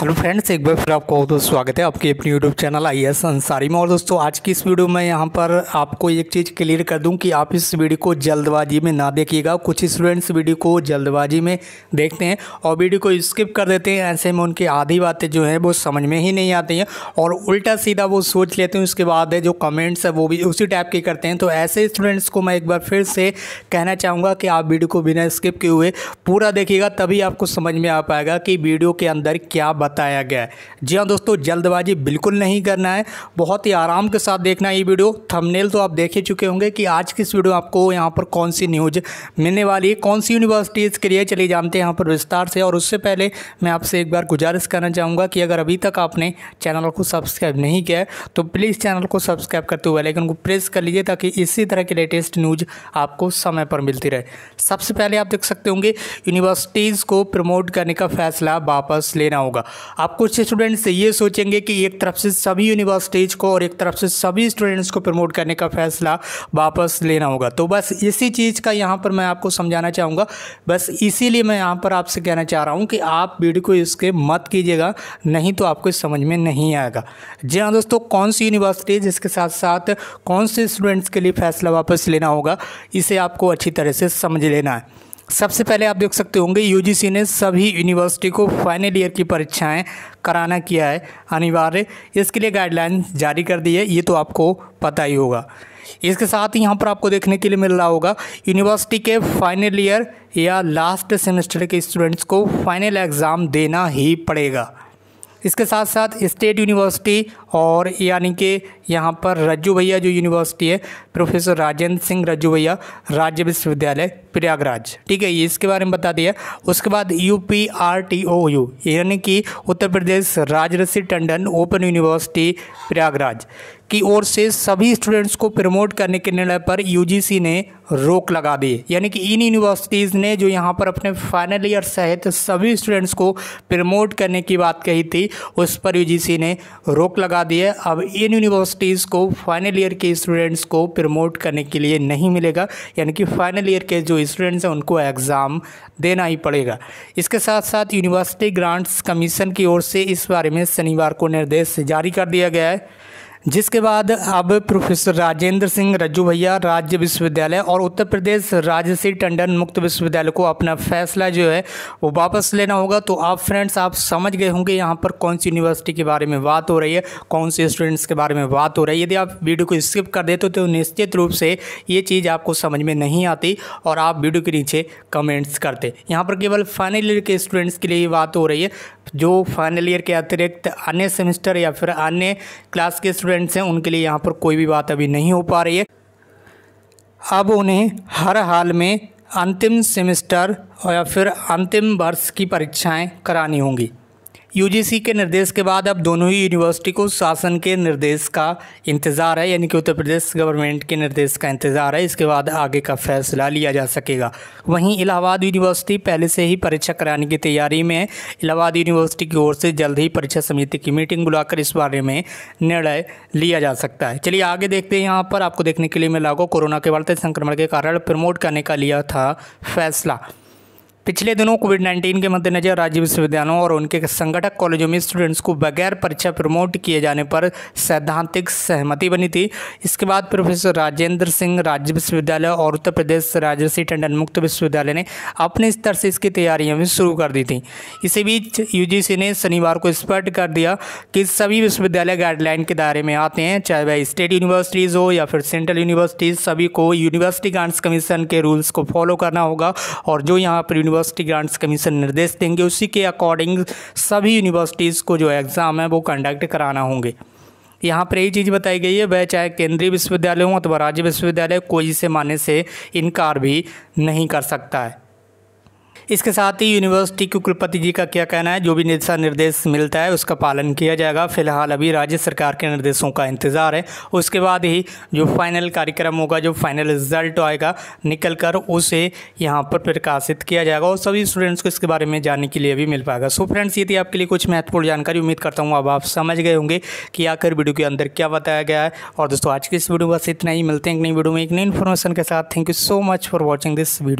hello friends एक बार फिर आपको बहुत स्वागत है आपके अपने YouTube channel I S Ansari में और दोस्तों आज की इस वीडियो में यहाँ पर आपको एक चीज़ क्लियर कर दूं कि आप इस वीडियो को जल्दबाजी में ना देखिएगा कुछ स्टूडेंट्स वीडियो को जल्दबाजी में देखते हैं और वीडियो को स्किप कर देते हैं ऐसे में उनकी आधी बातें जो हैं वो समझ में ही नहीं आती हैं और उल्टा सीधा वो सोच लेते हैं उसके बाद जो कमेंट्स है वो भी उसी टाइप के करते हैं तो ऐसे स्टूडेंट्स को मैं एक बार फिर से कहना चाहूँगा कि आप वीडियो को बिना स्किप किए हुए पूरा देखिएगा तभी आपको समझ में आ पाएगा कि वीडियो के अंदर क्या बताया गया है जी हाँ दोस्तों जल्दबाजी बिल्कुल नहीं करना है बहुत ही आराम के साथ देखना है ये वीडियो थंबनेल तो आप देख ही चुके होंगे कि आज की इस वीडियो आपको यहाँ पर कौन सी न्यूज मिलने वाली है कौन सी यूनिवर्सिटीज़ के लिए चली जानते हैं यहाँ पर विस्तार से और उससे पहले मैं आपसे एक बार गुजारिश करना चाहूँगा कि अगर अभी तक आपने चैनल को सब्सक्राइब नहीं किया है तो प्लीज़ चैनल को सब्सक्राइब करते हुए लेकिन उनको प्रेस कर लीजिए ताकि इसी तरह की लेटेस्ट न्यूज़ आपको समय पर मिलती रहे सबसे पहले आप देख सकते होंगे यूनिवर्सिटीज़ को प्रमोट करने का फैसला वापस लेना होगा आप कुछ स्टूडेंट्स ये सोचेंगे कि एक तरफ से सभी यूनिवर्सिटीज़ को और एक तरफ से सभी स्टूडेंट्स को प्रमोट करने का फैसला वापस लेना होगा तो बस इसी चीज़ का यहाँ पर मैं आपको समझाना चाहूँगा बस इसीलिए मैं यहाँ पर आपसे कहना चाह रहा हूँ कि आप वीडियो को इसके मत कीजिएगा नहीं तो आपको समझ में नहीं आएगा जी हाँ दोस्तों कौन सी यूनिवर्सिटीज़ इसके साथ साथ कौन से स्टूडेंट्स के लिए फैसला वापस लेना होगा इसे आपको अच्छी तरह से समझ लेना है सबसे पहले आप देख सकते होंगे यूजीसी ने सभी यूनिवर्सिटी को फाइनल ईयर की परीक्षाएं कराना किया है अनिवार्य इसके लिए गाइडलाइन जारी कर दी है ये तो आपको पता ही होगा इसके साथ ही यहाँ पर आपको देखने के लिए मिल रहा होगा यूनिवर्सिटी के फाइनल ईयर या लास्ट सेमेस्टर के स्टूडेंट्स को फाइनल एग्ज़ाम देना ही पड़ेगा इसके साथ साथ स्टेट यूनिवर्सिटी और यानी कि यहाँ पर रज्जू भैया जो यूनिवर्सिटी है प्रोफेसर राजेंद्र सिंह रज्जू भैया राज्य विश्वविद्यालय प्रयागराज ठीक है ये इसके बारे में बता दिया उसके बाद U P R T O U यानी कि उत्तर प्रदेश राजरसी टंडन ओपन यूनिवर्सिटी प्रयागराज की ओर से सभी स्टूडेंट्स को प्रमोट करने के निर्णय पर यूजीसी ने रोक लगा दी यानी कि इन यूनिवर्सिटीज़ ने जो यहाँ पर अपने फाइनल ईयर सहित सभी स्टूडेंट्स को प्रमोट करने की बात कही थी उस पर यू ने रोक लगा दी है अब इन यूनिवर्सिटीज़ को फाइनल ईयर के स्टूडेंट्स को प्रमोट करने के लिए नहीं मिलेगा यानी कि फाइनल ईयर के जो स्टूडेंट्स हैं उनको एग्ज़ाम देना ही पड़ेगा इसके साथ साथ यूनिवर्सिटी ग्रांट्स कमीशन की ओर से इस बारे में शनिवार को निर्देश जारी कर दिया गया है जिसके बाद अब प्रोफेसर राजेंद्र सिंह रज्जू भैया राज्य विश्वविद्यालय और उत्तर प्रदेश राज्य से टंडन मुक्त विश्वविद्यालय को अपना फैसला जो है वो वापस लेना होगा तो आप फ्रेंड्स आप समझ गए होंगे यहाँ पर कौन सी यूनिवर्सिटी के बारे में बात हो रही है कौन से स्टूडेंट्स के बारे में बात हो रही है यदि आप वीडियो को स्किप कर देते तो निश्चित रूप से ये चीज़ आपको समझ में नहीं आती और आप वीडियो के नीचे कमेंट्स करते यहाँ पर केवल फाइनल ईयर के स्टूडेंट्स के लिए ही बात हो रही है जो फाइनल ईयर के अतिरिक्त अन्य सेमेस्टर या फिर अन्य क्लास के स्टूडेंट स्टूडेंट्स हैं उनके लिए यहाँ पर कोई भी बात अभी नहीं हो पा रही है अब उन्हें हर हाल में अंतिम सेमेस्टर या फिर अंतिम वर्ष की परीक्षाएं करानी होंगी यूजीसी के निर्देश के बाद अब दोनों ही यूनिवर्सिटी को शासन के निर्देश का इंतज़ार है यानी कि उत्तर प्रदेश गवर्नमेंट के निर्देश का इंतज़ार है इसके बाद आगे का फैसला लिया जा सकेगा वहीं इलाहाबाद यूनिवर्सिटी पहले से ही परीक्षा कराने की तैयारी में है इलाहाबाद यूनिवर्सिटी की ओर से जल्द ही परीक्षा समिति की मीटिंग बुलाकर इस बारे में निर्णय लिया जा सकता है चलिए आगे देखते हैं यहाँ पर आपको देखने के लिए मिला को कोरोना के बढ़ते संक्रमण के कारण प्रमोट करने का लिया था फैसला पिछले दिनों कोविड 19 के मद्देनजर राज्य विश्वविद्यालयों और उनके संगठक कॉलेजों में स्टूडेंट्स को बगैर परीक्षा प्रमोट किए जाने पर सैद्धांतिक सहमति बनी थी इसके बाद प्रोफेसर राजेंद्र सिंह राज्य विश्वविद्यालय और उत्तर प्रदेश राजर्षि टंडन मुक्त विश्वविद्यालय ने अपने स्तर से इसकी तैयारियाँ भी शुरू कर दी थी इसी बीच यू ने शनिवार को स्पष्ट कर दिया कि सभी विश्वविद्यालय गाइडलाइन के दायरे में आते हैं चाहे वह स्टेट यूनिवर्सिटीज़ हो या फिर सेंट्रल यूनिवर्सिटीज़ सभी को यूनिवर्सिटी ग्रांट्स कमीशन के रूल्स को फॉलो करना होगा और जो यहाँ पर यूनिवर्सिटी ग्रांट्स कमीशन निर्देश देंगे उसी के अकॉर्डिंग सभी यूनिवर्सिटीज़ को जो एग्ज़ाम है वो कंडक्ट कराना होंगे यहाँ पर यही चीज़ बताई गई है वह चाहे केंद्रीय विश्वविद्यालय हों अथवा राज्य विश्वविद्यालय कोई से माने से इनकार भी नहीं कर सकता है इसके साथ ही यूनिवर्सिटी के कुलपति जी का क्या कहना है जो भी दिशा निर्देश मिलता है उसका पालन किया जाएगा फिलहाल अभी राज्य सरकार के निर्देशों का इंतज़ार है उसके बाद ही जो फाइनल कार्यक्रम होगा जो फाइनल रिजल्ट आएगा निकल कर उसे यहाँ पर प्रकाशित किया जाएगा और सभी स्टूडेंट्स को इसके बारे में जानने के लिए भी मिल पाएगा सो फ्रेंड्स ये थी आपके लिए कुछ महत्वपूर्ण जानकारी उम्मीद करता हूँ अब आप समझ गए होंगे कि आखिर वीडियो के अंदर क्या बताया गया है और दोस्तों आज की इस वीडियो बस इतना ही मिलते हैं एक नई वीडियो में एक नई इन्फॉर्मेशन के साथ thank you so much for watching this video